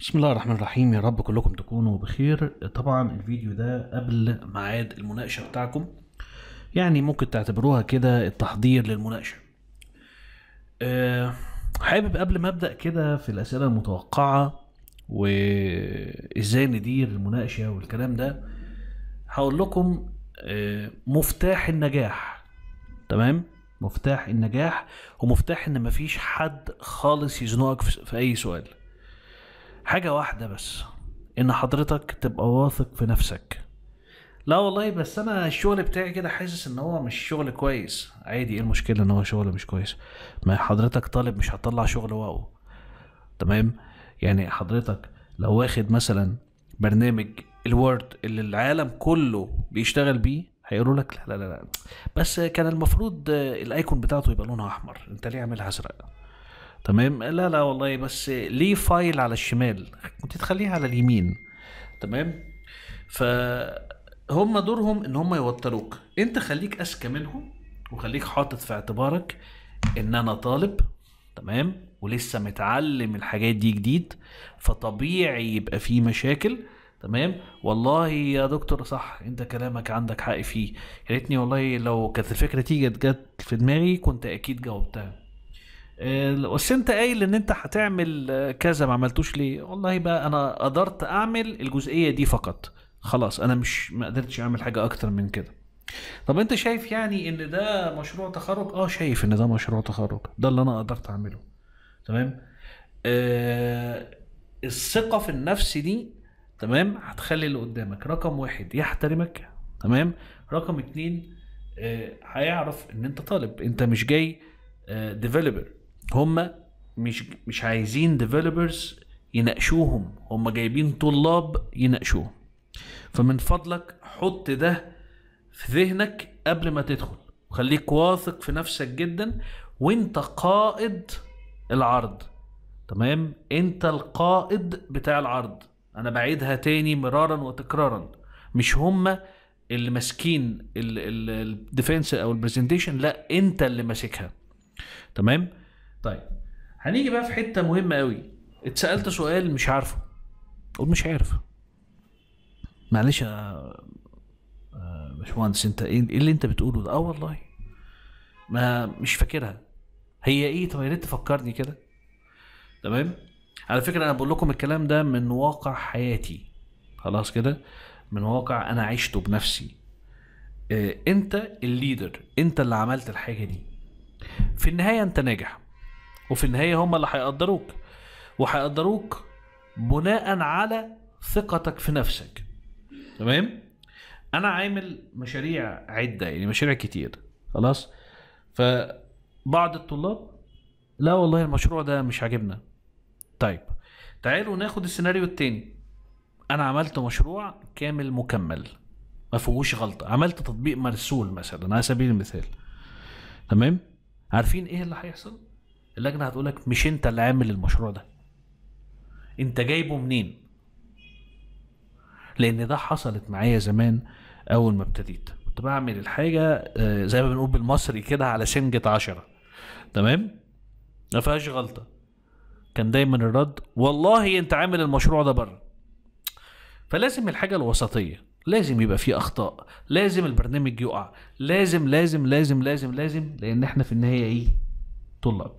بسم الله الرحمن الرحيم يا رب كلكم تكونوا بخير طبعا الفيديو ده قبل ميعاد المناقشه بتاعكم يعني ممكن تعتبروها كده التحضير للمناقشه أه حابب قبل ما ابدا كده في الاسئله المتوقعه وازاي ندير المناقشه والكلام ده هقول لكم أه مفتاح النجاح تمام مفتاح النجاح ومفتاح ان مفيش حد خالص يزنقك في اي سؤال حاجة واحدة بس ان حضرتك تبقى واثق في نفسك لا والله بس انا الشغل بتاعي كده حاسس ان هو مش شغل كويس عادي ايه المشكله ان هو شغل مش كويس ما حضرتك طالب مش هتطلع شغل واو تمام يعني حضرتك لو واخد مثلا برنامج الوورد اللي العالم كله بيشتغل بيه هيقولوا لك لا لا لا بس كان المفروض الايكون بتاعته يبقى لونها احمر انت ليه عاملها ازرق تمام لا لا والله بس ليه فايل على الشمال كنت تخليها على اليمين تمام فهم دورهم ان هم يوتروك انت خليك اذكى منهم وخليك حاطط في اعتبارك ان انا طالب تمام ولسه متعلم الحاجات دي جديد فطبيعي يبقى في مشاكل تمام والله يا دكتور صح انت كلامك عندك حق فيه يا ريتني والله لو كانت الفكره تيجي جت في دماغي كنت اكيد جاوبتها آه، بس انت قايل ان انت هتعمل آه، كذا ما عملتوش ليه والله بقى انا قدرت اعمل الجزئيه دي فقط خلاص انا مش ما قدرتش اعمل حاجه اكتر من كده طب انت شايف يعني ان ده مشروع تخرج اه شايف ان ده مشروع تخرج ده اللي انا قدرت اعمله تمام آه الثقه في النفس دي تمام هتخلي اللي قدامك رقم واحد يحترمك تمام رقم اتنين آه هيعرف ان انت طالب انت مش جاي ديفلوبر آه، هم مش مش عايزين ديفلوبرز يناقشوهم هم جايبين طلاب يناقشوهم فمن فضلك حط ده في ذهنك قبل ما تدخل وخليك واثق في نفسك جدا وانت قائد العرض تمام انت القائد بتاع العرض انا بعيدها تاني مرارا وتكرارا مش هم اللي ماسكين الديفنس او البرزنتيشن لا انت اللي ماسكها تمام طيب هنيجي بقى في حته مهمه قوي اتسالت سؤال مش عارفه قول مش عارف معلش يا آه، باشمهندس انت إيه،, ايه اللي انت بتقوله ده اه والله ما مش فاكرها هي ايه طب يا ريت تفكرني كده تمام على فكره انا بقول لكم الكلام ده من واقع حياتي خلاص كده من واقع انا عشته بنفسي آه، انت الليدر انت اللي عملت الحاجه دي في النهايه انت ناجح وفي النهاية هم اللي هيقدروك وهيقدروك بناء على ثقتك في نفسك تمام انا عامل مشاريع عده يعني مشاريع كتير خلاص فبعض الطلاب لا والله المشروع ده مش عاجبنا طيب تعالوا ناخد السيناريو التاني انا عملت مشروع كامل مكمل ما فيهوش غلطه عملت تطبيق مرسول مثلا على سبيل المثال تمام عارفين ايه اللي هيحصل اللجنه هتقول لك مش انت اللي عامل المشروع ده انت جايبه منين لان ده حصلت معايا زمان اول ما ابتديت كنت بعمل الحاجه آه، زي ما بنقول بالمصري كده على سنجة عشرة تمام ما فيهاش غلطه كان دايما الرد والله انت عامل المشروع ده بره فلازم الحاجه الوسطيه لازم يبقى فيه اخطاء لازم البرنامج يقع لازم لازم لازم لازم لازم لان احنا في النهايه ايه الطلاب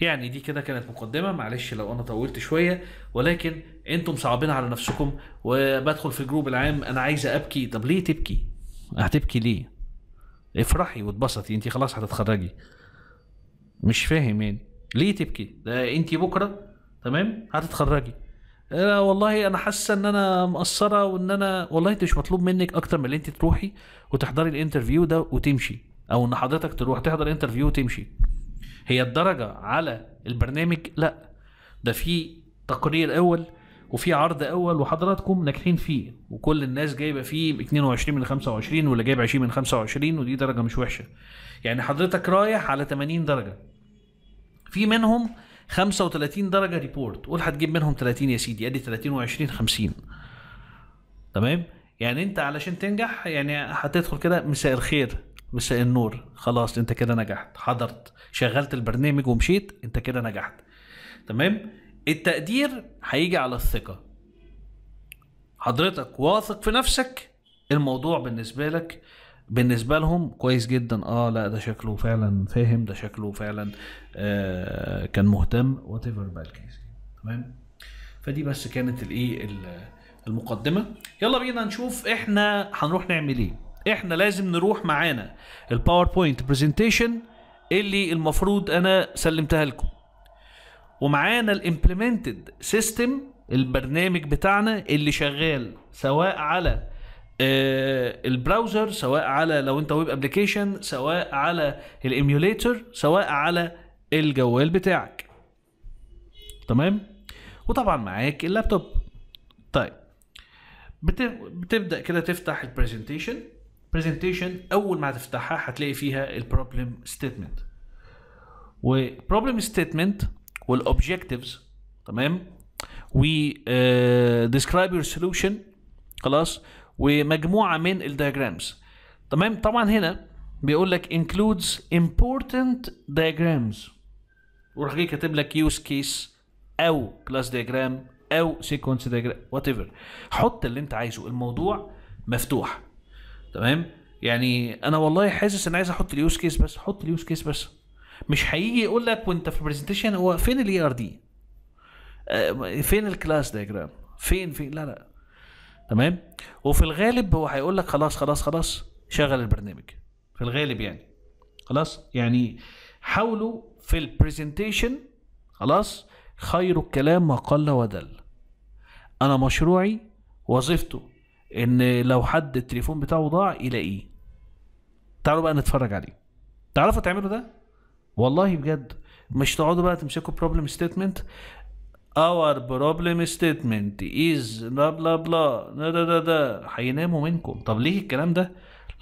يعني دي كده كانت مقدمه معلش لو انا طولت شويه ولكن انتم صعبين على نفسكم وبدخل في الجروب العام انا عايزه ابكي طب ليه تبكي هتبكي ليه افرحي واتبسطي انت خلاص هتتخرجي مش فاهم يعني ليه تبكي ده انت بكره تمام هتتخرجي لا آه، والله انا حاسه ان انا مقصره وان انا والله انت مش مطلوب منك اكتر من اللي انت تروحي وتحضري الانترفيو ده وتمشي او ان حضرتك تروح تحضر انترفيو وتمشي هي الدرجه على البرنامج لا ده في تقرير اول وفي عرض اول وحضراتكم ناجحين فيه وكل الناس جايبه فيه 22 من 25 ولا جايب 20 من 25 ودي درجه مش وحشه يعني حضرتك رايح على 80 درجه في منهم 35 درجه ريبورت قول هتجيب منهم 30 يا سيدي ادي 30 و20 50 تمام يعني انت علشان تنجح يعني هتدخل كده مساء الخير مساء النور خلاص انت كده نجحت حضرت شغلت البرنامج ومشيت انت كده نجحت تمام التقدير هيجي على الثقه حضرتك واثق في نفسك الموضوع بالنسبه لك بالنسبة لهم كويس جدا اه لا ده شكله فعلا فاهم ده شكله فعلا آه كان مهتم وات ايفر بقى الكيس تمام فدي بس كانت الايه المقدمة يلا بينا نشوف احنا هنروح نعمل ايه احنا لازم نروح معانا الباوربوينت برزنتيشن اللي المفروض انا سلمتها لكم ومعانا الامبلمنتد سيستم البرنامج بتاعنا اللي شغال سواء على آه، البراوزر سواء على لو انت ويب ابلكيشن سواء على الايميوليتر سواء على الجوال بتاعك تمام وطبعا معاك اللابتوب طيب بتبدا كده تفتح البرزنتيشن برزنتيشن اول ما هتفتحها هتلاقي فيها البروبلم ستيتمنت وبروبلم ستيتمنت والاوبجكتيفز تمام و ديسكرايب يور سولوشن خلاص ومجموعه من الدياجرامز تمام طبعا هنا بيقول لك includes important diagrams وراح جاي كاتب لك use case او class diagram او sequence diagram whatever حط اللي انت عايزه الموضوع مفتوح تمام يعني انا والله حاسس ان عايز احط اليوز كيس بس حط اليوز كيس بس مش هيجي يقول لك وانت في برزنتيشن هو فين الاي e ار آه، دي فين الكلاس دايجرام فين فين لا لا تمام وفي الغالب هو هيقول لك خلاص خلاص خلاص شغل البرنامج في الغالب يعني خلاص يعني حاولوا في البرزنتيشن خلاص خير الكلام ما قل ودل انا مشروعي وظيفته ان لو حد التليفون بتاعه ضاع يلاقيه تعالوا بقى نتفرج عليه تعرفوا تعملوا ده والله بجد مش تقعدوا بقى تمسكوا بروبلم ستيتمنت our problem statement is بلا بلا بلا ده ده ده هيناموا منكم طب ليه الكلام ده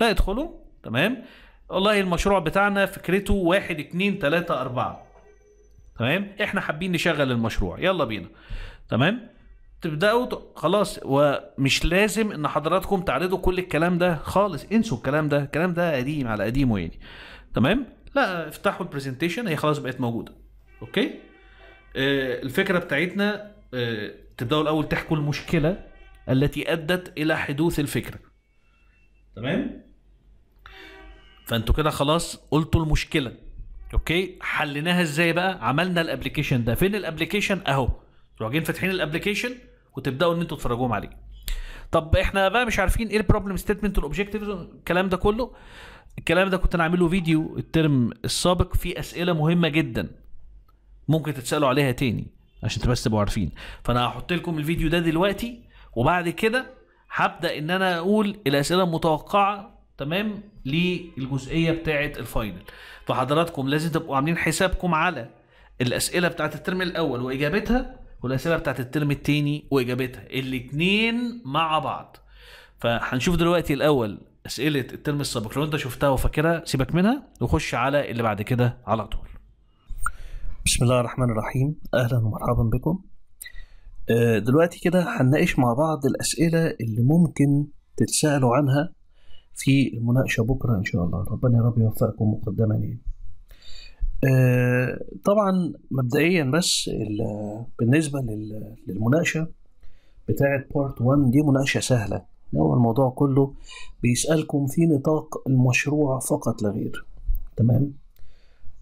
لا ادخلوا تمام والله المشروع بتاعنا فكرته واحد اتنين تلاتة اربعة تمام احنا حابين نشغل المشروع يلا بينا تمام تبداوا خلاص ومش لازم ان حضراتكم تعرضوا كل الكلام ده خالص انسوا الكلام ده الكلام ده قديم على قديمه يعني تمام لا افتحوا البرزنتيشن هي خلاص بقت موجوده اوكي آه الفكره بتاعتنا آه تبداوا الاول تحكوا المشكله التي ادت الى حدوث الفكره تمام فانتوا كده خلاص قلتوا المشكله اوكي حليناها ازاي بقى عملنا الابلكيشن ده فين الابلكيشن اهو راجعين فاتحين الابلكيشن وتبداوا ان انتوا تفرجوهم عليه طب احنا بقى مش عارفين ايه البروبلم ستيتمنت والاوبجكتيفز الكلام ده كله الكلام ده كنت انا عامله فيديو الترم السابق فيه اسئله مهمه جدا ممكن تتسالوا عليها تاني عشان بس تبقوا عارفين فانا هحط لكم الفيديو ده دلوقتي وبعد كده هبدا ان انا اقول الاسئله المتوقعه تمام للجزئيه بتاعه الفاينل فحضراتكم لازم تبقوا عاملين حسابكم على الاسئله بتاعه الترم الاول واجابتها والاسئله بتاعت الترم التاني واجابتها الاثنين مع بعض فهنشوف دلوقتي الاول اسئله الترم السابق لو انت شفتها وفاكرها سيبك منها وخش على اللي بعد كده على طول بسم الله الرحمن الرحيم اهلا ومرحبا بكم آه، دلوقتي كده هنناقش مع بعض الاسئله اللي ممكن تتسالوا عنها في المناقشه بكره ان شاء الله ربنا يا رب يوفقكم مقدما يعني آه، طبعا مبدئيا بس بالنسبه للمناقشه بتاعه بارت 1 دي مناقشه سهله هو الموضوع كله بيسالكم في نطاق المشروع فقط لا غير تمام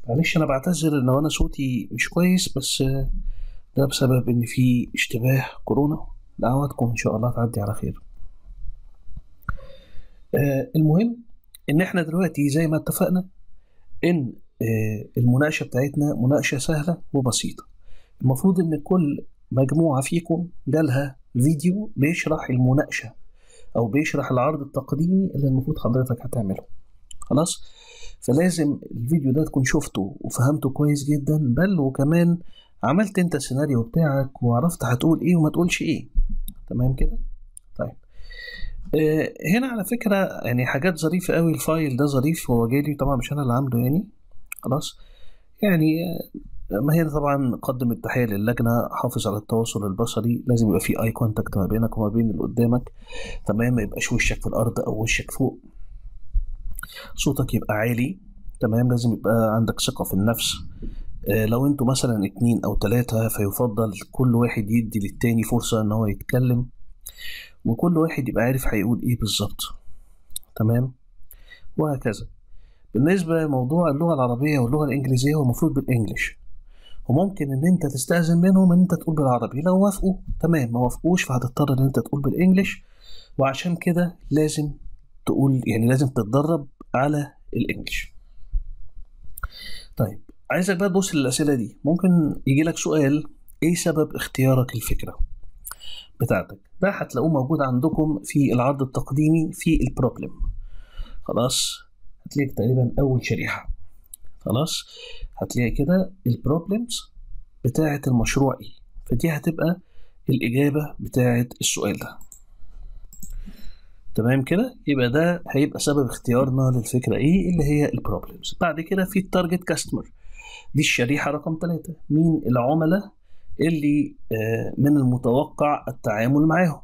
معلش انا بعتذر ان انا صوتي مش كويس بس ده بسبب ان في اشتباه كورونا دعواتكم ان شاء الله تعدي على خير آه، المهم ان احنا دلوقتي زي ما اتفقنا ان آه، المناقشه بتاعتنا مناقشه سهله وبسيطه المفروض ان كل مجموعه فيكم جالها فيديو بيشرح المناقشه او بيشرح العرض التقديمي اللي المفروض حضرتك هتعمله خلاص فلازم الفيديو ده تكون شفته وفهمته كويس جدا بل وكمان عملت انت السيناريو بتاعك وعرفت هتقول ايه وما تقولش ايه تمام كده طيب آه، هنا على فكره يعني حاجات ظريفه قوي الفايل ده ظريف هو جالي طبعا مش انا اللي عامله يعني خلاص يعني آه، ما هي طبعا قدم التحيه للجنه حافظ على التواصل البصري لازم يبقى في اي كونتاكت ما بينك وما بين اللي قدامك تمام ما يبقاش وشك في الارض او وشك فوق صوتك يبقى عالي تمام لازم يبقى عندك ثقه في النفس آه، لو انتوا مثلا اتنين او تلاتة فيفضل كل واحد يدي للتاني فرصة ان هو يتكلم وكل واحد يبقى عارف هيقول ايه بالظبط تمام وهكذا بالنسبه لموضوع اللغه العربيه واللغه الانجليزيه هو المفروض بالانجلش وممكن ان انت تستاذن منهم ان انت تقول بالعربي لو وافقوا تمام ما وافقوش فهتضطر ان انت تقول بالانجلش وعشان كده لازم تقول يعني لازم تتدرب على الانجلش طيب عايزك بقى تبص للاسئله دي ممكن يجي لك سؤال ايه سبب اختيارك الفكره بتاعتك ده هتلاقوه موجود عندكم في العرض التقديمي في البروبلم خلاص هتلاقي تقريبا أول شريحة خلاص هتلاقي كده البروبلمز بتاعة المشروع إيه فدي هتبقى الإجابة بتاعة السؤال ده تمام كده يبقى ده هيبقى سبب اختيارنا للفكرة إيه اللي هي البروبلمز بعد كده في التارجت كاستمر دي الشريحة رقم ثلاثة مين العملاء اللي آه، من المتوقع التعامل معاهم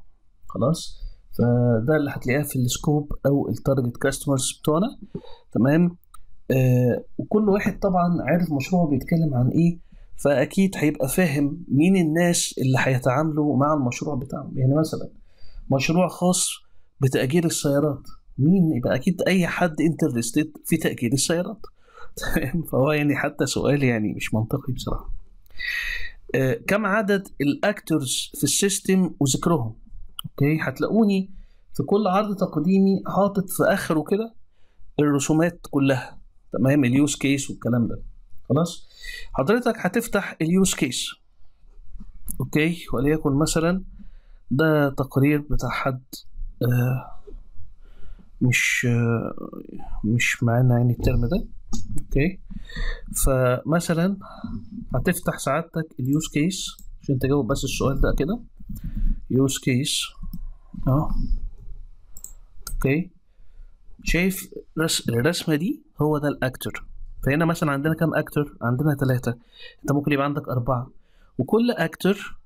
خلاص فده اللي هتلاقيها في السكوب او التارجت كاستمرز بتوعنا تمام آه وكل واحد طبعا عارف مشروعه بيتكلم عن ايه فاكيد هيبقى فاهم مين الناس اللي هيتعاملوا مع المشروع بتاعهم يعني مثلا مشروع خاص بتاجير السيارات مين يبقى اكيد اي حد انترستد في تاجير السيارات تمام فهو يعني حتى سؤال يعني مش منطقي بصراحه آه كم عدد الاكتورز في السيستم وذكرهم اوكي هتلاقوني في كل عرض تقديمي حاطط في اخره كده الرسومات كلها تمام اليوز كيس والكلام ده خلاص حضرتك هتفتح اليوز كيس اوكي وليكن مثلا ده تقرير بتاع حد آه، مش آه، مش معانا يعني الترم ده اوكي فمثلا هتفتح سعادتك اليوز كيس عشان تجاوب بس السؤال ده كده يوز كيس اهو اوكي شايف رس... الرسمه دي هو ده الاكتور فهنا مثلا عندنا كام اكتور عندنا ثلاثة انت ممكن يبقى عندك اربعة وكل اكتور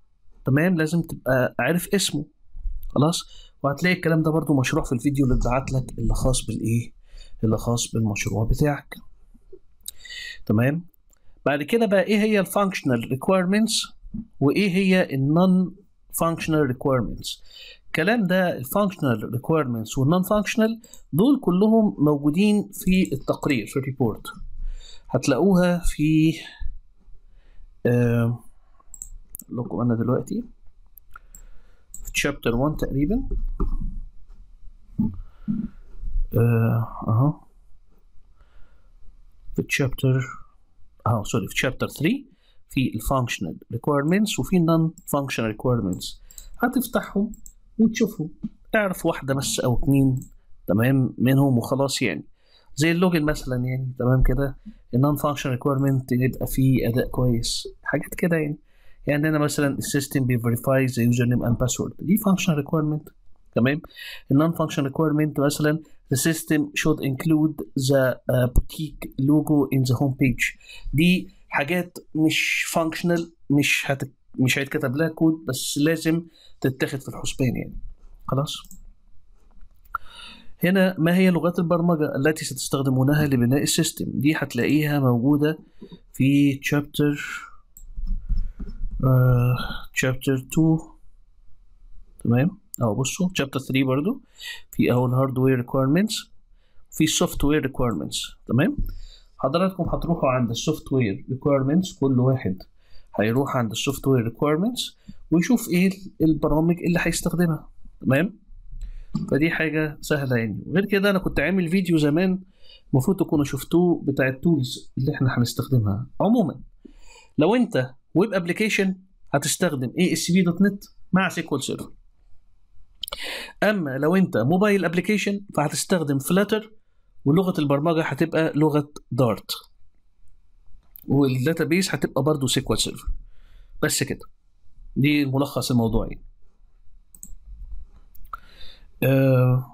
تمام لازم تبقى عارف اسمه خلاص وهتلاقي الكلام ده برضو مشروع في الفيديو اللي اتبعت لك اللي خاص بالايه اللي خاص بالمشروع بتاعك تمام بعد كده بقى ايه هي الفانكشنال ريكويرمنتس وايه هي النون فانكشنال ريكويرمنتس الكلام ده الفانكشنال ريكويرمنتس والنون فانكشنال دول كلهم موجودين في التقرير في الريبورت هتلاقوها في آه لكم انا دلوقتي في تشابتر 1 تقريبا اهو في تشابتر اه سوري في تشابتر 3 في الفانكشنال ريكويرمنتس وفي النون فانكشنال ريكويرمنتس هتفتحهم وتشوفهم تعرف واحده بس او اتنين تمام منهم وخلاص يعني زي اللوجن مثلا يعني تمام كده النون فانكشن ريكويرمنت يبقى فيه اداء كويس حاجات كده يعني يعني انا مثلا السيستم بيفيريفاي ذا يوزر نيم اند باسورد دي فانكشن ريكويرمنت تمام النون فانكشن ريكويرمنت مثلا ذا سيستم شود انكلود ذا بوتيك لوجو ان ذا هوم بيج دي حاجات مش فانكشنال مش هتك مش هيتكتب لها كود بس لازم تتاخد في الحسبان يعني خلاص هنا ما هي لغات البرمجة التي ستستخدمونها لبناء السيستم دي هتلاقيها موجودة في تشابتر تشابتر 2 تمام اهو بصوا تشابتر 3 برضو في اهو الهاردوير ريكويرمنتس في السوفت وير ريكويرمنتس تمام حضراتكم هتروحوا عند السوفت وير ريكويرمنتس كل واحد هيروح عند السوفت وير ريكويرمنتس ويشوف ايه البرامج اللي هيستخدمها تمام فدي حاجه سهله يعني وغير كده انا كنت عامل فيديو زمان المفروض تكونوا شفتوه بتاع التولز اللي احنا هنستخدمها عموما لو انت ويب ابلكيشن هتستخدم اي اس بي دوت نت مع سيكوال سيرفر اما لو انت موبايل ابلكيشن فهتستخدم فلاتر ولغه البرمجه هتبقى لغه دارت والداتابيس هتبقى برضه سيكوال سيرفر بس كده دي ملخص الموضوع يعني آه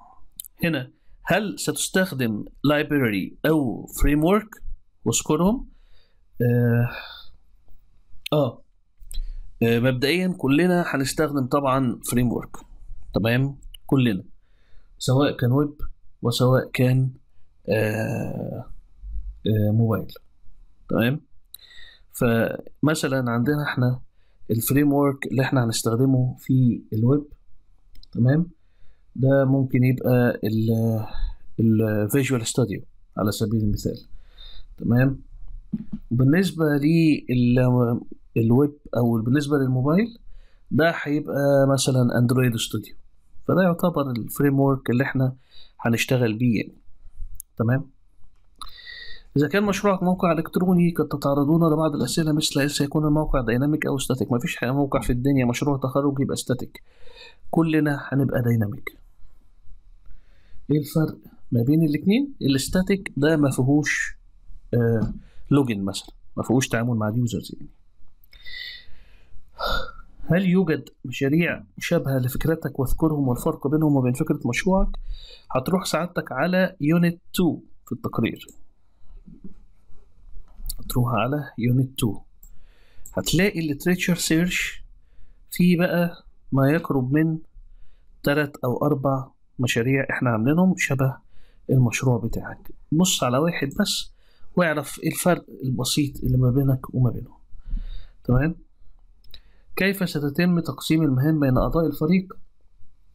هنا هل ستستخدم لايبراري او فريم ورك واذكرهم آه, آه. آه مبدئيا كلنا هنستخدم طبعا فريم ورك تمام كلنا سواء كان ويب وسواء كان آه آه موبايل تمام فمثلا عندنا احنا الفريم ورك اللي احنا هنستخدمه في الويب تمام ده ممكن يبقى الفيجوال ستوديو على سبيل المثال تمام وبالنسبة للويب او بالنسبة للموبايل ده هيبقى مثلا اندرويد ستوديو فده يعتبر الفريم ورك اللي احنا هنشتغل بيه يعني تمام إذا كان مشروعك موقع إلكتروني قد تتعرضون لبعض الأسئلة مثل هل سيكون الموقع ديناميك أو ستاتيك مفيش حاجة موقع في الدنيا مشروع تخرج يبقى ستاتيك كلنا هنبقى ديناميك إيه الفرق ما بين الاتنين الستاتيك ده ما فيهوش آه لوجن مثلا ما فيهوش تعامل مع اليوزرز يعني هل يوجد مشاريع مشابهة لفكرتك واذكرهم والفرق بينهم وبين فكرة مشروعك؟ هتروح سعادتك على يونت 2 في التقرير تروح على يونت 2 هتلاقي الليتريتشر سيرش فيه بقى ما يقرب من تلات أو أربع مشاريع إحنا عاملينهم شبه المشروع بتاعك بص على واحد بس واعرف إيه الفرق البسيط اللي ما بينك وما بينهم تمام كيف ستتم تقسيم المهام بين أعضاء الفريق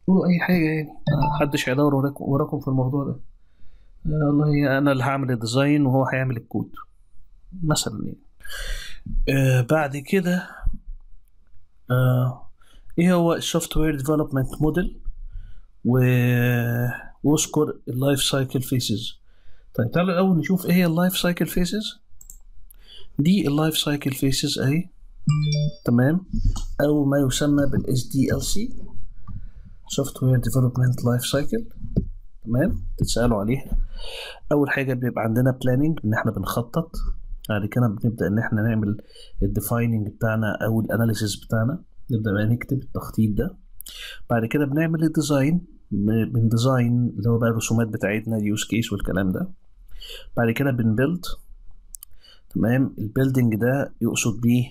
قولوا أي حاجة يعني محدش هيدور وراكم في الموضوع ده آه، والله أنا اللي هعمل الديزاين وهو هيعمل الكود مثلا يعني آه بعد كده آه ايه هو السوفت وير ديفلوبمنت موديل واذكر اللايف سايكل فيسز طيب تعالوا الاول نشوف ايه هي اللايف سايكل فيسز دي اللايف سايكل فيسز اهي تمام او ما يسمى بالاس دي ال سي سوفت وير ديفلوبمنت لايف سايكل تمام تتسالوا عليها اول حاجه بيبقى عندنا بلاننج ان احنا بنخطط بعد كده بنبدا ان احنا نعمل الديفايننج بتاعنا او الاناليسيس بتاعنا نبدا بقى نكتب التخطيط ده بعد كده بنعمل الديزاين من ديزاين اللي هو بقى الرسومات بتاعتنا اليوز كيس والكلام ده بعد كده بنبيلد تمام البيلدنج ده يقصد بيه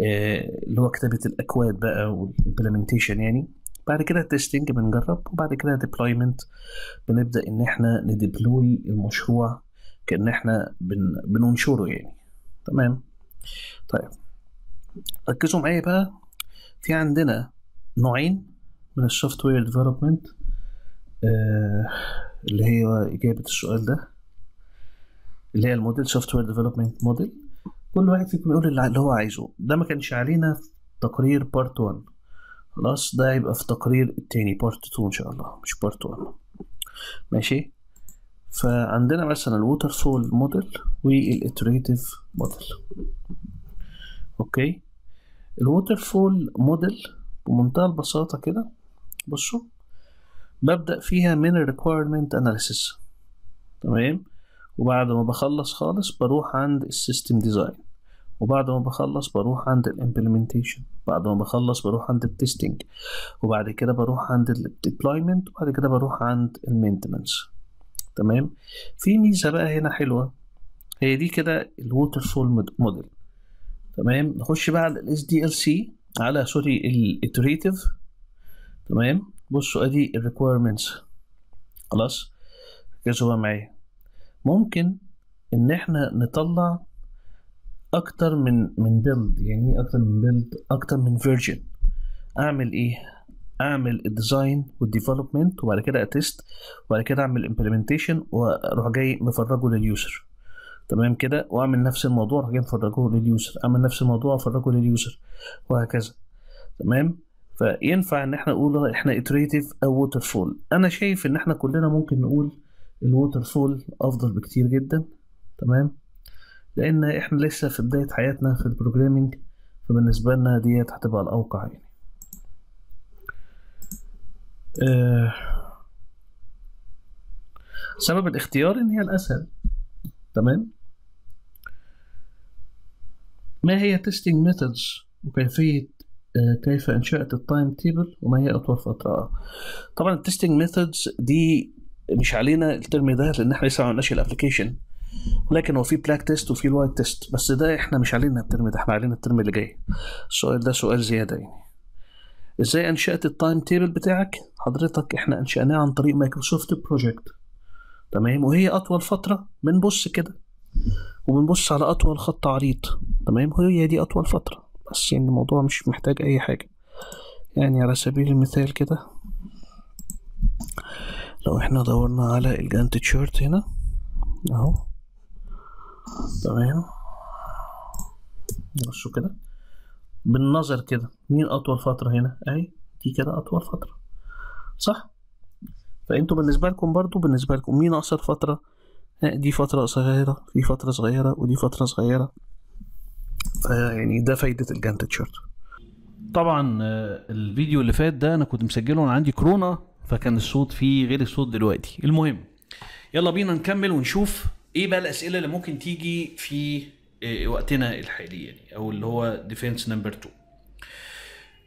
آه، اللي هو كتابة الأكواد بقى والإمبلمنتيشن يعني بعد كده تيستنج بنجرب وبعد كده ديبلويمنت بنبدأ إن إحنا نديبلوي المشروع كان احنا بن بننشره يعني تمام طيب ركزوا معايا بقى في عندنا نوعين من السوفت وير ديفلوبمنت آه، اللي هي إجابة السؤال ده اللي هي الموديل سوفت وير ديفلوبمنت موديل كل واحد فيكم يقول اللي هو عايزه ده ما كانش علينا في تقرير بارت 1 خلاص ده هيبقى في تقرير التاني بارت 2 ان شاء الله مش بارت 1 ماشي فعندنا مثلا الووتر فول موديل والاتريتيف موديل اوكي الووتر فول موديل بمنتهى البساطة كده بصوا ببدأ فيها من الريكويرمنت اناليسيس تمام وبعد ما بخلص خالص بروح عند السيستم ديزاين وبعد ما بخلص بروح عند الامبلمنتيشن بعد ما بخلص بروح عند التستنج وبعد كده بروح عند الديبلويمنت وبعد كده بروح عند المينتننس تمام في ميزه بقى هنا حلوه هي دي كده الووتر فول موديل تمام نخش بقى على الاس دي ال سي على سوري الاتريتيف تمام بصوا ادي الريكويرمنتس خلاص ركزوا بقى معايا ممكن ان احنا نطلع اكتر من من بيلد يعني ايه اكتر من بيلد اكتر من فيرجن اعمل ايه اعمل الديزاين والديفلوبمنت وبعد كده اتست وبعد كده اعمل امبلمنتيشن واروح جاي مفرجه لليوزر تمام كده واعمل نفس الموضوع اروح جاي مفرجه لليوزر اعمل نفس الموضوع افرجه لليوزر وهكذا تمام فينفع ان احنا نقول احنا اتريتيف او ووتر فول انا شايف ان احنا كلنا ممكن نقول الووتر فول افضل بكتير جدا تمام لان احنا لسه في بدايه حياتنا في البروجرامينج فبالنسبه لنا ديت هتبقى الاوقع يعني آه. سبب الاختيار ان هي الاسهل تمام ما هي testing methods وكيفية آه، كيف انشأت التايم تيبل وما هي اطول فترة طبعا التستنج ميثودز دي مش علينا الترم ده لان احنا لسه ما عملناش الابلكيشن ولكن هو في بلاك تيست وفي الوايت تيست بس ده احنا مش علينا الترم ده احنا علينا الترم اللي جاي السؤال ده سؤال زياده يعني ازاي انشات التايم تيبل بتاعك حضرتك احنا انشاناه عن طريق مايكروسوفت بروجكت تمام وهي اطول فتره بنبص كده وبنبص على اطول خط عريض تمام هي دي اطول فتره بس يعني الموضوع مش محتاج اي حاجه يعني على سبيل المثال كده لو احنا دورنا على الجانت شورت هنا اهو تمام نبصوا كده بالنظر كده مين أطول فترة هنا أهي دي كده أطول فترة صح فأنتوا بالنسبة لكم برضو بالنسبة لكم مين أقصر فترة دي فترة صغيرة دي فترة صغيرة ودي فترة صغيرة فيعني ده فايدة الجانت تشارت طبعا آه، الفيديو اللي فات ده انا كنت مسجله وانا عندي كورونا فكان الصوت فيه غير الصوت دلوقتي المهم يلا بينا نكمل ونشوف ايه بقى الاسئله اللي ممكن تيجي في إيه، وقتنا الحالي يعني او اللي هو ديفنس نمبر 2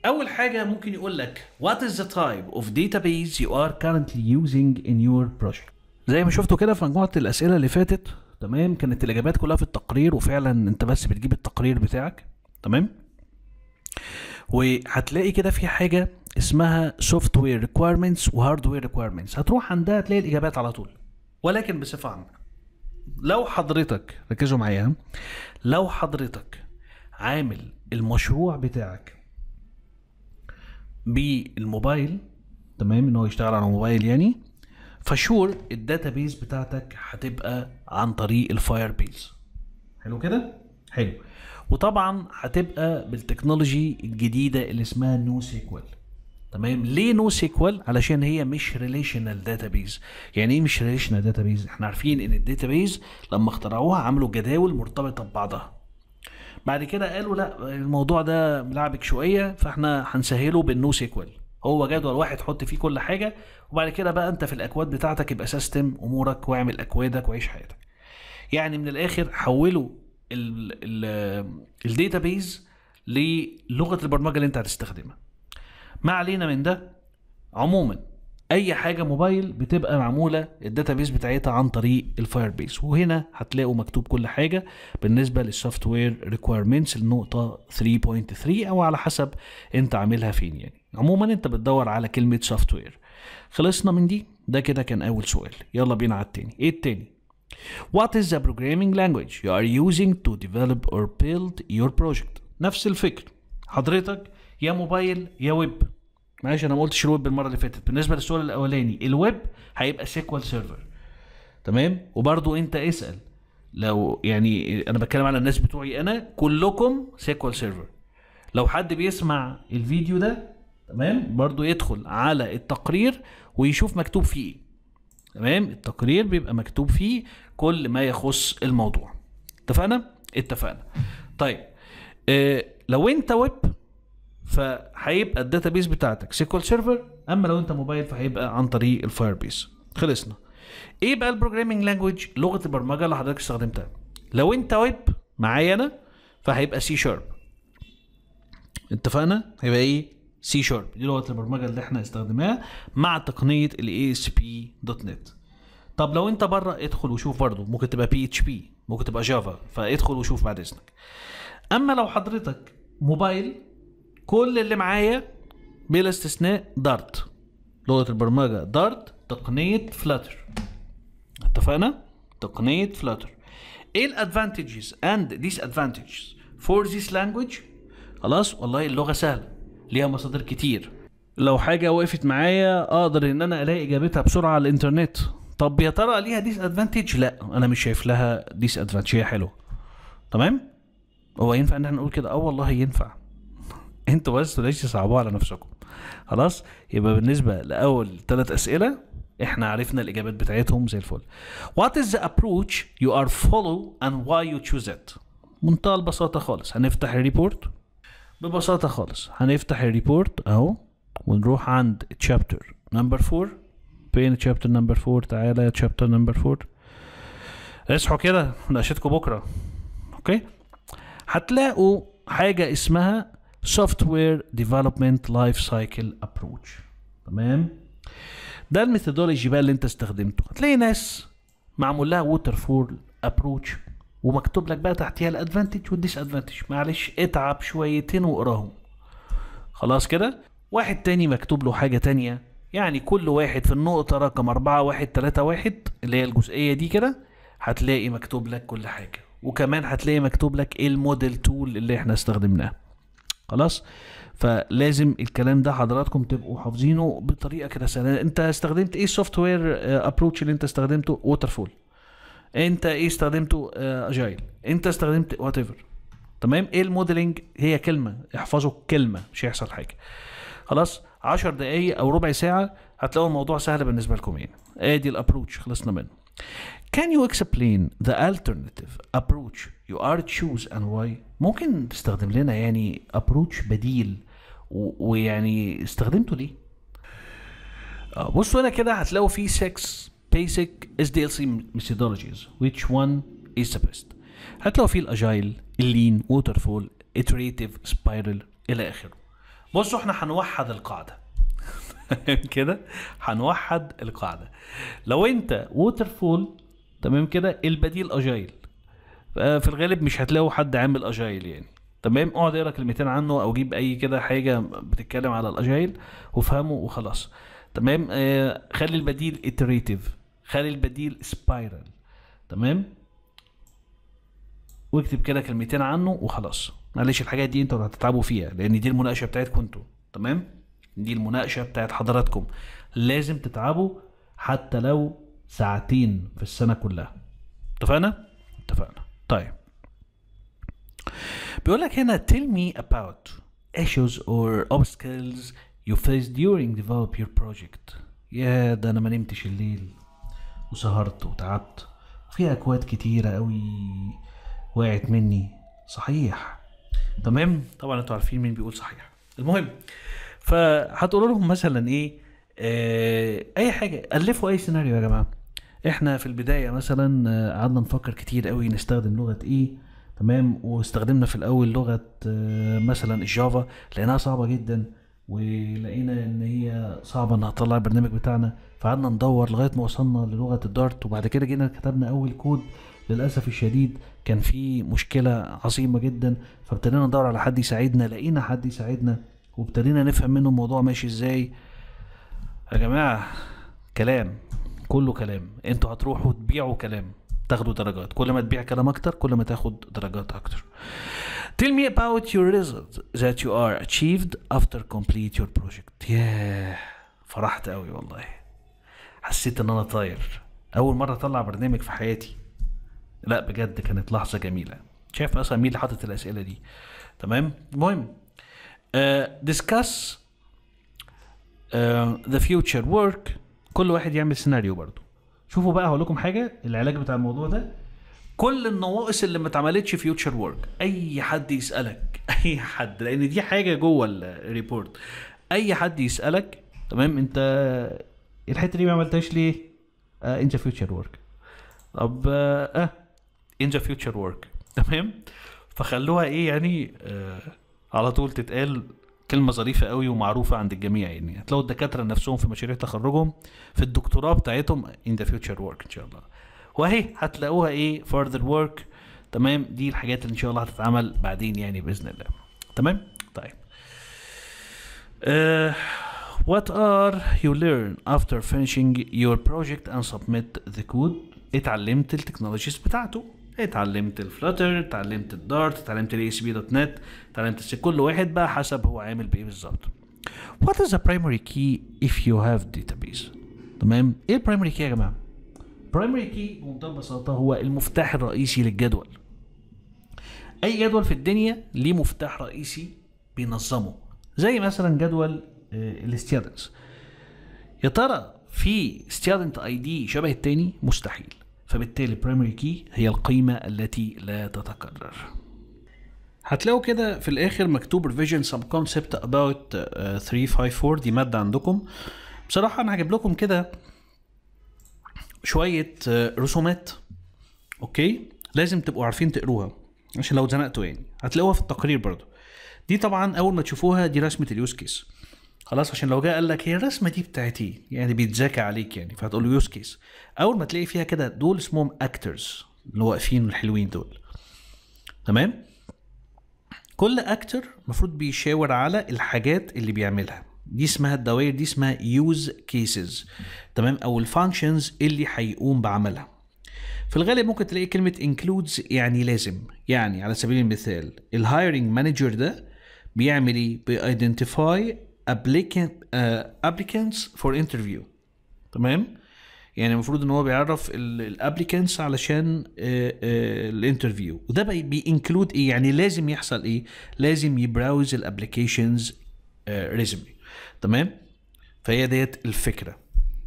اول حاجه ممكن يقول لك what is the type of database you are currently using in your project زي ما شفتوا كده في مجموعه الاسئله اللي فاتت تمام كانت الاجابات كلها في التقرير وفعلا انت بس بتجيب التقرير بتاعك تمام وهتلاقي كده في حاجه اسمها سوفت وير ريكويرمنتس وهارد وير ريكويرمنتس هتروح عندها تلاقي الاجابات على طول ولكن بصفه عامه لو حضرتك ركزوا معايا لو حضرتك عامل المشروع بتاعك بالموبايل تمام ان هو يشتغل على موبايل يعني فشور بيز بتاعتك هتبقى عن طريق الفاير بيز حلو كده حلو وطبعا هتبقى بالتكنولوجي الجديده اللي اسمها نو سيكوال تمام ليه نو سيكوال علشان هي مش ريليشنال داتابيز يعني ايه مش ريليشنال داتابيز احنا عارفين ان الداتابيز لما اخترعوها عملوا جداول مرتبطه ببعضها بعد كده قالوا لا الموضوع ده ملعبك شويه فاحنا هنسهله بالنو سيكوال هو جدول واحد حط فيه كل حاجه وبعد كده بقى انت في الاكواد بتاعتك يبقى سيستم امورك واعمل اكوادك وعيش حياتك يعني من الاخر حولوا الداتابيز للغه البرمجه اللي انت هتستخدمها ما علينا من ده عموما اي حاجه موبايل بتبقى معموله الداتا بيس بتاعتها عن طريق الفاير بيس وهنا هتلاقوا مكتوب كل حاجه بالنسبه للسوفت وير ريكويرمنتس النقطه 3.3 او على حسب انت عاملها فين يعني عموما انت بتدور على كلمه سوفت وير خلصنا من دي ده كده كان اول سؤال يلا بينا على التاني ايه التاني What is the programming language you are using to develop or build your project نفس الفكر حضرتك يا موبايل يا ويب معلش انا ما قلتش الويب المره اللي فاتت بالنسبه للسؤال الاولاني الويب هيبقى سيكوال سيرفر تمام وبرضو انت اسال لو يعني انا بتكلم على الناس بتوعي انا كلكم سيكوال سيرفر لو حد بيسمع الفيديو ده تمام برضو يدخل على التقرير ويشوف مكتوب فيه ايه تمام التقرير بيبقى مكتوب فيه كل ما يخص الموضوع اتفقنا اتفقنا طيب اه لو انت ويب فهيبقى الداتا بيس بتاعتك سيكوال سيرفر اما لو انت موبايل فهيبقى عن طريق الفاير بيس خلصنا ايه بقى البروجرامنج لانجوج لغه البرمجه اللي حضرتك استخدمتها لو انت ويب معايا انا فهيبقى سي شارب اتفقنا هيبقى ايه سي شارب دي لغه البرمجه اللي احنا استخدمناها مع تقنيه الاي اس بي دوت نت طب لو انت بره ادخل وشوف برضه ممكن تبقى بي اتش بي ممكن تبقى جافا فادخل وشوف بعد اذنك اما لو حضرتك موبايل كل اللي معايا بلا استثناء دارت لغه البرمجه دارت تقنيه فلاتر اتفقنا تقنيه فلاتر ايه الادفانتجز اند ديس ادفانتجز فور ذيس لانجويج خلاص والله اللغه سهله ليها مصادر كتير لو حاجه وقفت معايا اقدر ان انا الاقي اجابتها بسرعه على الانترنت طب يا ترى ليها ديس ادفانتج لا انا مش شايف لها ديس ادفانتج هي حلوه تمام هو ينفع ان احنا نقول كده اه والله ينفع انتوا بس ليش تصعبوها على نفسكم خلاص يبقى بالنسبه لاول ثلاث اسئله احنا عرفنا الاجابات بتاعتهم زي الفل what is the approach you are follow and why you choose it منتهى البساطه خالص هنفتح الريبورت ببساطه خالص هنفتح الريبورت اهو ونروح عند chapter number 4 فين chapter number 4 تعالى يا chapter number 4 اصحوا كده ناقشتكم بكره اوكي هتلاقوا حاجه اسمها سوفت وير ديفلوبمنت لايف سايكل ابروتش تمام ده الميثودولوجي بقى اللي انت استخدمته هتلاقي ناس معمول لها ووتر فول ابروتش ومكتوب لك بقى تحتها الادفانتج والديس ادفانتج معلش اتعب شويتين واقراهم خلاص كده واحد تاني مكتوب له حاجه تانية يعني كل واحد في النقطه رقم أربعة واحد تلاتة واحد اللي هي الجزئيه دي كده هتلاقي مكتوب لك كل حاجه وكمان هتلاقي مكتوب لك ايه الموديل تول اللي احنا استخدمناه خلاص فلازم الكلام ده حضراتكم تبقوا حافظينه بطريقه كده سهله انت استخدمت ايه السوفت وير ابروتش اللي انت استخدمته ووتر فول انت ايه استخدمته اجايل آه، انت استخدمت وات ايفر تمام ايه الموديلنج هي كلمه احفظوا كلمه مش هيحصل حاجه خلاص 10 دقايق او ربع ساعه هتلاقوا الموضوع سهل بالنسبه لكم يعني ادي الابروتش خلصنا منه Can you explain the alternative approach you are choose and why? ممكن تستخدم لنا يعني approach بديل ويعني استخدمته ليه؟ آه، بصوا هنا كده هتلاقوا في 6 basic SDLC methodologies which one is the best هتلاقوا في الاجايل اللين فول iterative spiral الى اخره بصوا احنا هنوحد القاعده كده هنوحد القاعده لو انت فول تمام كده البديل اجايل في الغالب مش هتلاقوا حد عامل اجايل يعني تمام اقعد اقرا كلمتين عنه او جيب اي كده حاجه بتتكلم على الاجايل وافهمه وخلاص تمام آه، خلي البديل اتريتيف خلي البديل سبايرال تمام واكتب كده كلمتين عنه وخلاص معلش الحاجات دي انتوا هتتعبوا فيها لان دي المناقشه بتاعتكم انتوا تمام دي المناقشه بتاعت حضراتكم لازم تتعبوا حتى لو ساعتين في السنة كلها اتفقنا؟ اتفقنا طيب بيقول لك هنا tell me about issues or obstacles you faced during develop your project يا ده انا ما نمتش الليل وسهرت وتعبت وفي اكواد كتيرة قوي وقعت مني صحيح تمام طبعا انتوا عارفين مين بيقول صحيح المهم فهتقولوا لهم مثلا ايه آه، اي حاجه الفوا اي سيناريو يا جماعه احنا في البدايه مثلا آه، قعدنا نفكر كتير قوي نستخدم لغه ايه تمام واستخدمنا في الاول لغه آه، مثلا الجافا لقيناها صعبه جدا ولقينا ان هي صعبه انها تطلع البرنامج بتاعنا فقعدنا ندور لغايه ما وصلنا للغه الدارت وبعد كده جينا كتبنا اول كود للاسف الشديد كان في مشكله عظيمه جدا فابتدينا ندور على حد يساعدنا لقينا حد يساعدنا وابتدينا نفهم منه الموضوع ماشي ازاي يا جماعه كلام كله كلام انتوا هتروحوا تبيعوا كلام تاخدوا درجات كل ما تبيع كلام اكتر كل ما تاخد درجات اكتر Tell me about your result that you are achieved after complete your project Yeah. فرحت قوي والله حسيت ان انا طاير اول مره اطلع برنامج في حياتي لا بجد كانت لحظه جميله شايف اصلا مين اللي حاطط الاسئله دي تمام المهم uh, discuss uh, the future work كل واحد يعمل سيناريو برضه شوفوا بقى هقول لكم حاجه العلاج بتاع الموضوع ده كل النواقص اللي ما اتعملتش فيوتشر ورك اي حد يسالك اي حد لان دي حاجه جوه الريبورت اي حد يسالك تمام انت الحته دي ما عملتهاش ليه آه انت فيوتشر ورك طب اه انت فيوتشر ورك تمام فخلوها ايه يعني آه على طول تتقال كلمه ظريفه قوي ومعروفه عند الجميع يعني هتلاقوا الدكاتره نفسهم في مشاريع تخرجهم في الدكتوراه بتاعتهم in the future work ان شاء الله وهي هتلاقوها ايه further work تمام دي الحاجات اللي ان شاء الله هتتعمل بعدين يعني باذن الله تمام طيب uh, what are you learn after finishing your project and submit the code اتعلمت التكنولوجيز بتاعته إيه، اتعلمت الفلاتر اتعلمت الدارت اتعلمت الاي اس بي دوت نت اتعلمت كل واحد بقى حسب هو عامل بايه بالظبط What is the primary key if you have database تمام ايه البرايمري كي يا جماعه برايمري كي بمنتهى البساطه هو المفتاح الرئيسي للجدول اي جدول في الدنيا ليه مفتاح رئيسي بينظمه زي مثلا جدول آه، الستيودنتس يا ترى في ستيودنت اي دي شبه التاني مستحيل فبالتالي primary key هي القيمة التي لا تتكرر هتلاقوا كده في الاخر مكتوب revision سب concept about 354 آه، دي مادة عندكم بصراحة انا هجيب لكم كده شوية آه، رسومات اوكي لازم تبقوا عارفين تقروها عشان لو اتزنقتوا يعني هتلاقوها في التقرير برضو دي طبعا اول ما تشوفوها دي رسمة اليوز كيس خلاص عشان لو جه قال لك هي الرسمه دي بتاعتي يعني بيتذاكى عليك يعني فهتقول له يوز كيس اول ما تلاقي فيها كده دول اسمهم اكترز اللي واقفين الحلوين دول تمام كل اكتر المفروض بيشاور على الحاجات اللي بيعملها دي اسمها الدوائر دي اسمها يوز كيسز تمام او الفانكشنز اللي هيقوم بعملها في الغالب ممكن تلاقي كلمه انكلودز يعني لازم يعني على سبيل المثال الهايرنج مانجر ده بيعمل ايه بيايدنتيفاي Uh, applicants for interview تمام يعني المفروض ان هو بيعرف الابليكانتس علشان آه، آه، الانترفيو وده بينكلود ايه يعني لازم يحصل ايه لازم يبراوز الابليكيشنز آه، ريزومي تمام فهي ديت الفكره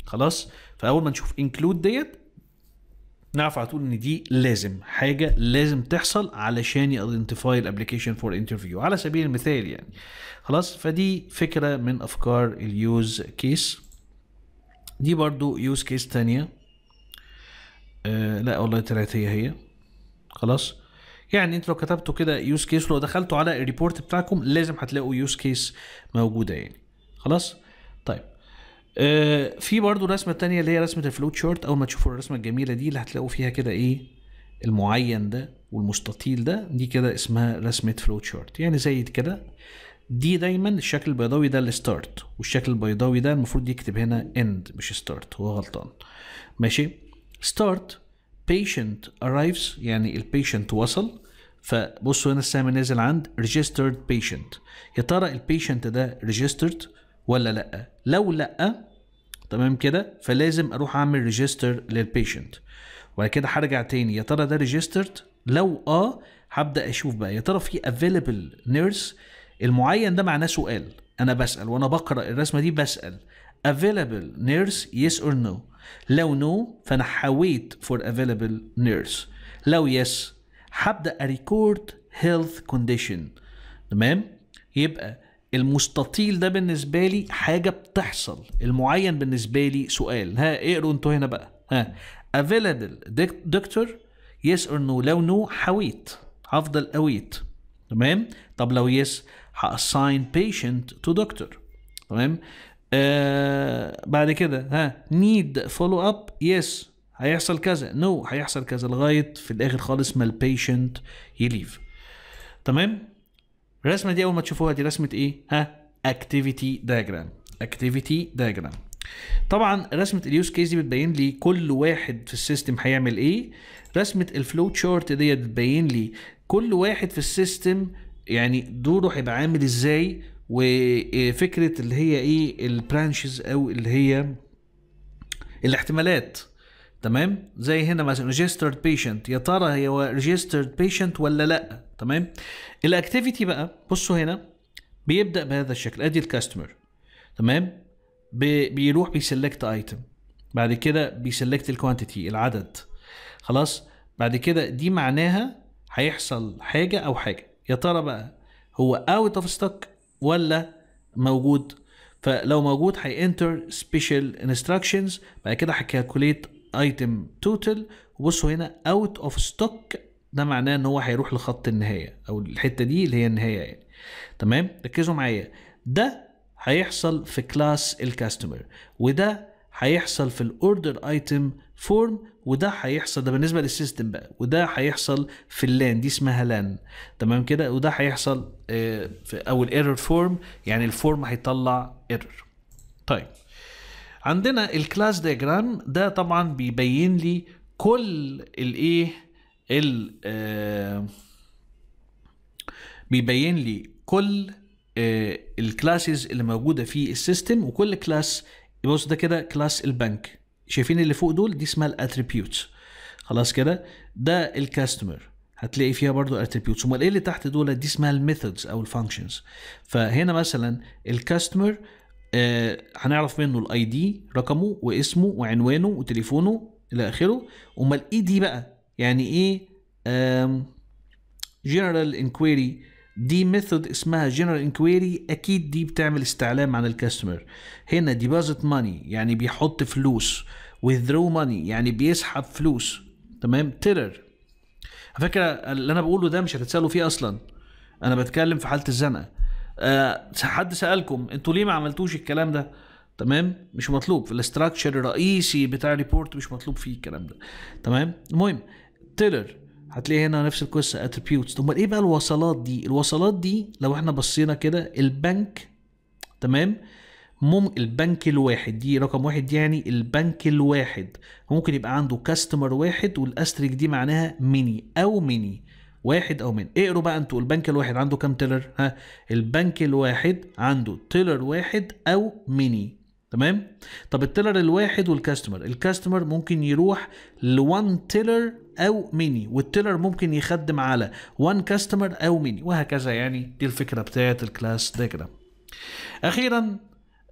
خلاص فاول ما نشوف انكلود ديت نعرف على طول ان دي لازم حاجه لازم تحصل علشان يأدنتيفاي الابلكيشن فور انترفيو على سبيل المثال يعني خلاص فدي فكره من افكار اليوز كيس دي برضو يوز كيس تانية آه لا والله طلعت هي هي خلاص يعني انتوا لو كتبتوا كده يوز كيس ولو دخلتوا على الريبورت بتاعكم لازم هتلاقوا يوز كيس موجوده يعني خلاص آه، في برضو رسمه تانية اللي هي رسمه الفلوت شورت اول ما تشوفوا الرسمه الجميله دي اللي هتلاقوا فيها كده ايه المعين ده والمستطيل ده دي كده اسمها رسمه فلوت شورت يعني زي كده دي دايما الشكل البيضاوي ده الستارت والشكل البيضاوي ده المفروض يكتب هنا اند مش ستارت هو غلطان ماشي ستارت patient arrives يعني البيشنت وصل فبصوا هنا السهم نازل عند registered patient يا ترى البيشنت ده registered ولا لا لو لا تمام كده فلازم اروح اعمل ريجستر للبيشنت وبعد كده هرجع تاني يا ترى ده ريجسترد لو اه هبدا اشوف بقى يا ترى في افيلبل نيرس المعين ده معناه سؤال انا بسال وانا بقرا الرسمه دي بسال افيلبل نيرس يس اور نو لو نو فانا حويت فور افيلبل نيرس لو yes هبدا اريكورد هيلث كونديشن تمام يبقى المستطيل ده بالنسبه لي حاجه بتحصل المعين بالنسبه لي سؤال ها اقروا انتوا هنا بقى ها افيلابل دكتور يس اور نو لو نو حويت هفضل اويت تمام طب لو يس هاساين بيشنت تو دكتور تمام آه بعد كده ها نيد فولو اب يس هيحصل كذا نو no. هيحصل كذا لغايه في الاخر خالص ما البيشنت يليف تمام الرسمه دي اول ما تشوفوها دي رسمه ايه ها اكتيفيتي دايجرام اكتيفيتي دايجرام طبعا رسمه اليوز كيس دي بتبين لي كل واحد في السيستم هيعمل ايه رسمه الفلو تشارت ديت بتبين لي كل واحد في السيستم يعني دوره هيبقى عامل ازاي وفكره اللي هي ايه البرانشز او اللي هي الاحتمالات تمام زي هنا مثلا ريجسترد بيشنت يا ترى هي ريجسترد بيشنت ولا لا تمام الاكتيفيتي بقى بصوا هنا بيبدا بهذا الشكل ادي الكاستمر تمام بيروح بيسلكت ايتم بعد كده بيسلكت الكوانتيتي العدد خلاص بعد كده دي معناها هيحصل حاجه او حاجه يا ترى بقى هو اوت اوف ستوك ولا موجود فلو موجود هينتر سبيشال انستراكشنز بعد كده هيكالكوليت ايتم توتال وبصوا هنا اوت اوف ستوك ده معناه ان هو هيروح لخط النهايه او الحته دي اللي هي النهايه يعني تمام ركزوا معايا ده هيحصل في كلاس الكاستمر وده هيحصل في الاوردر ايتم فورم وده هيحصل ده بالنسبه للسيستم بقى وده هيحصل في اللان دي اسمها لان تمام كده وده هيحصل آه، او الايرور فورم يعني الفورم هيطلع ايرور طيب عندنا الكلاس ديجرام ده طبعا بيبين لي كل الايه ال آه، بيبين لي كل آه، الكلاسز اللي موجوده في السيستم وكل كلاس بص ده كده كلاس البنك شايفين اللي فوق دول دي اسمها الاتريبيوتس خلاص كده ده الكاستمر هتلاقي فيها برضو attributes امال ايه اللي تحت دول دي اسمها الميثودز او الفانكشنز فهنا مثلا الكاستمر آه، هنعرف منه الاي دي رقمه واسمه وعنوانه وتليفونه الى اخره امال اي دي بقى يعني ايه جنرال انكويري دي ميثود اسمها جنرال انكويري اكيد دي بتعمل استعلام عن الكاستمر هنا ديبوزيت ماني يعني بيحط فلوس withdraw ماني يعني بيسحب فلوس تمام تيرر على فكره اللي انا بقوله ده مش هتتسالوا فيه اصلا انا بتكلم في حاله الزنقه آه حد سالكم انتوا ليه ما عملتوش الكلام ده تمام مش مطلوب في الاستراكشر الرئيسي بتاع الريبورت مش مطلوب فيه الكلام ده تمام المهم تيلر هتلاقي هنا نفس القصه اتريبيوتس امال ايه بقى الوصلات دي الوصلات دي لو احنا بصينا كده البنك تمام مم البنك الواحد دي رقم واحد دي يعني البنك الواحد ممكن يبقى عنده كاستمر واحد والاستريك دي معناها ميني او ميني واحد او من اقروا بقى انتوا البنك الواحد عنده كام تيلر ها البنك الواحد عنده تيلر واحد او ميني تمام طب التيلر الواحد والكاستمر الكاستمر ممكن يروح ل1 تيلر او ميني والتيلر ممكن يخدم على 1 كاستمر او ميني وهكذا يعني دي الفكره بتاعت الكلاس ديجرام اخيرا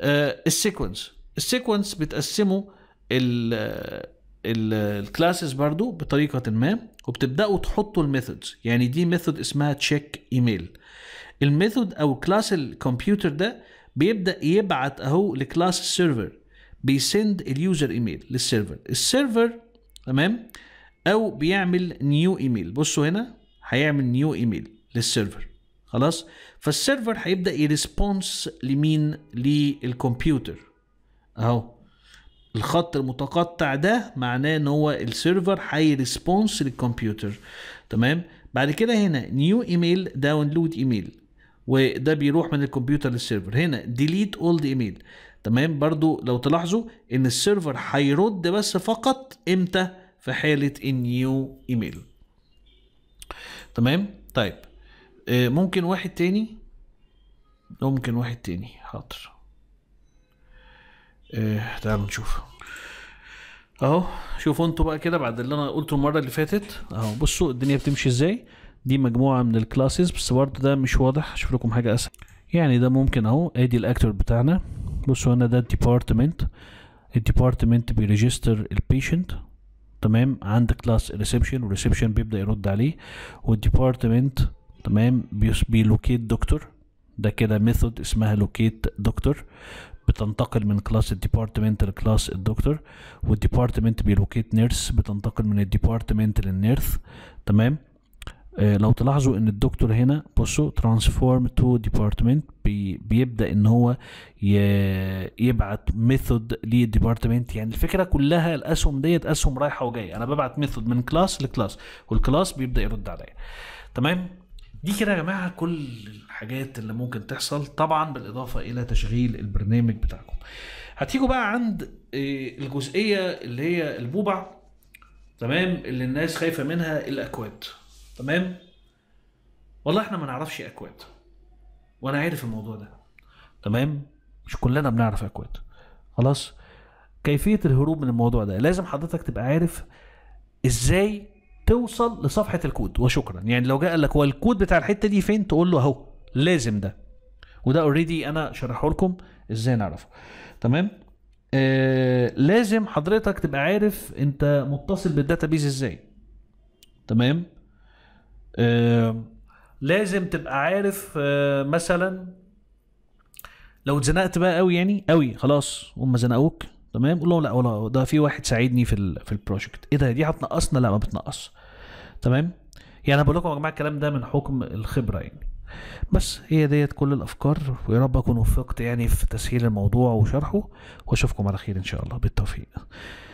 السيكونس آه، السيكونس بتقسمه الكلاسز برضو بطريقة ما وبتبدأوا تحطوا الميثودز يعني دي ميثود اسمها تشيك ايميل الميثود او كلاس الكمبيوتر ده بيبدأ يبعت اهو لكلاس السيرفر بيسند اليوزر ايميل للسيرفر السيرفر تمام او بيعمل نيو ايميل بصوا هنا هيعمل نيو ايميل للسيرفر خلاص فالسيرفر هيبدا يريسبونس لمين للكمبيوتر اهو الخط المتقطع ده معناه ان هو السيرفر ريسبونس للكمبيوتر تمام بعد كده هنا نيو ايميل داونلود ايميل وده بيروح من الكمبيوتر للسيرفر هنا ديليت اولد ايميل تمام برضو لو تلاحظوا ان السيرفر هيرد بس فقط امتى في حاله النيو ايميل تمام طيب آه، ممكن واحد تاني ممكن واحد تاني حاضر ايه تعالوا نشوف اهو شوفوا انتوا بقى كده بعد اللي انا قلته المره اللي فاتت اهو بصوا الدنيا بتمشي ازاي دي مجموعه من الكلاسز بس برضه ده مش واضح اشوف لكم حاجه اسهل يعني ده ممكن اهو ادي الاكتور بتاعنا بصوا هنا ده الديبارتمنت الديبارتمنت بيريجستر البيشنت تمام عند كلاس ريسبشن والريسبشن بيبدا يرد عليه والديبارتمنت تمام بيلوكيت دكتور ده كده ميثود اسمها لوكيت دكتور بتنتقل من كلاس الديبارتمنت لكلاس الدكتور والديبارتمنت بيلوكيت نيرس بتنتقل من الديبارتمنت للنيرث تمام آه لو تلاحظوا ان الدكتور هنا بصوا ترانسفورم تو ديبارتمنت بيبدا ان هو يبعت ميثود للديبارتمنت يعني الفكره كلها الاسهم ديت اسهم رايحه وجايه انا ببعت ميثود من كلاس لكلاس والكلاس بيبدا يرد عليا تمام دي كده يا جماعه كل الحاجات اللي ممكن تحصل طبعا بالاضافه الى تشغيل البرنامج بتاعكم هتيجوا بقى عند آه، الجزئيه اللي هي البوبع تمام اللي الناس خايفه منها الاكواد تمام والله احنا ما نعرفش اكواد وانا عارف الموضوع ده تمام مش كلنا بنعرف اكواد خلاص كيفيه الهروب من الموضوع ده لازم حضرتك تبقى عارف ازاي توصل لصفحه الكود وشكرا يعني لو جه قال لك هو الكود بتاع الحته دي فين تقول له اهو لازم ده وده اوريدي انا شرحه لكم ازاي نعرفه تمام آه لازم حضرتك تبقى عارف انت متصل بالداتا بيز ازاي تمام آه لازم تبقى عارف آه مثلا لو اتزنقت بقى قوي يعني قوي خلاص هم زنقوك تمام قول لهم لا ولا ده في واحد ساعدني في ال في البروجكت ايه ده دي هتنقصنا لا ما بتنقص تمام يعني انا بقول لكم يا جماعه الكلام ده من حكم الخبره يعني بس هي ديت كل الافكار ويا رب اكون وفقت يعني في تسهيل الموضوع وشرحه واشوفكم على خير ان شاء الله بالتوفيق